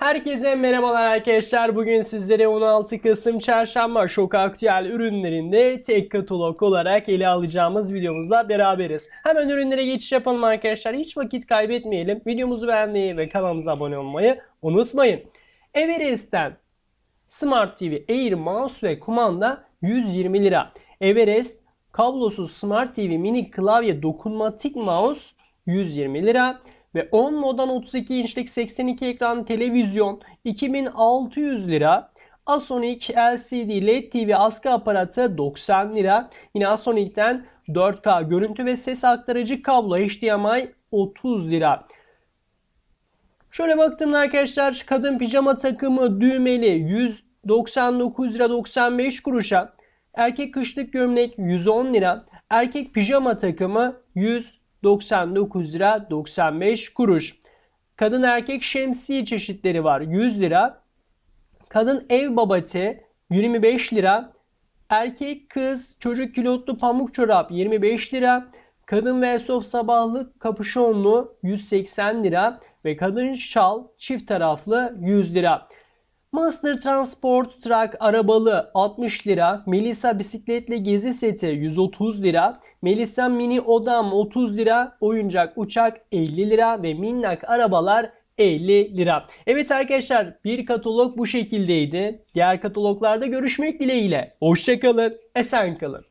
Herkese merhabalar arkadaşlar. Bugün sizlere 16 Kasım Çarşamba Şok Aktüel ürünlerinde tek katalog olarak ele alacağımız videomuzla beraberiz. Hemen ürünlere geçiş yapalım arkadaşlar. Hiç vakit kaybetmeyelim. Videomuzu beğenmeyi ve kanalımıza abone olmayı unutmayın. Everest'ten Smart TV Air Mouse ve kumanda 120 lira. Everest kablosuz Smart TV mini klavye dokunmatik mouse 120 lira ve 10 moddan 32 inçlik 82 ekran televizyon 2600 lira. Asonic LCD LED TV askı aparatı 90 lira. Yine Asonic'ten 4K görüntü ve ses aktarıcı kablo HDMI 30 lira. Şöyle baktım arkadaşlar kadın pijama takımı düğmeli 199 lira 95 kuruşa. Erkek kışlık gömlek 110 lira. Erkek pijama takımı 100 99 lira 95 kuruş. Kadın erkek şemsiye çeşitleri var 100 lira. Kadın ev babati 25 lira. Erkek kız çocuk kilotlu pamuk çorap 25 lira. Kadın ve sabahlık kapüşonlu 180 lira ve kadın şal çift taraflı 100 lira. Master Transport Truck arabalı 60 lira, Melisa bisikletle gezi seti 130 lira, Melisa mini odam 30 lira, oyuncak uçak 50 lira ve minnak arabalar 50 lira. Evet arkadaşlar bir katalog bu şekildeydi. Diğer kataloglarda görüşmek dileğiyle. Hoşçakalın, esen kalın.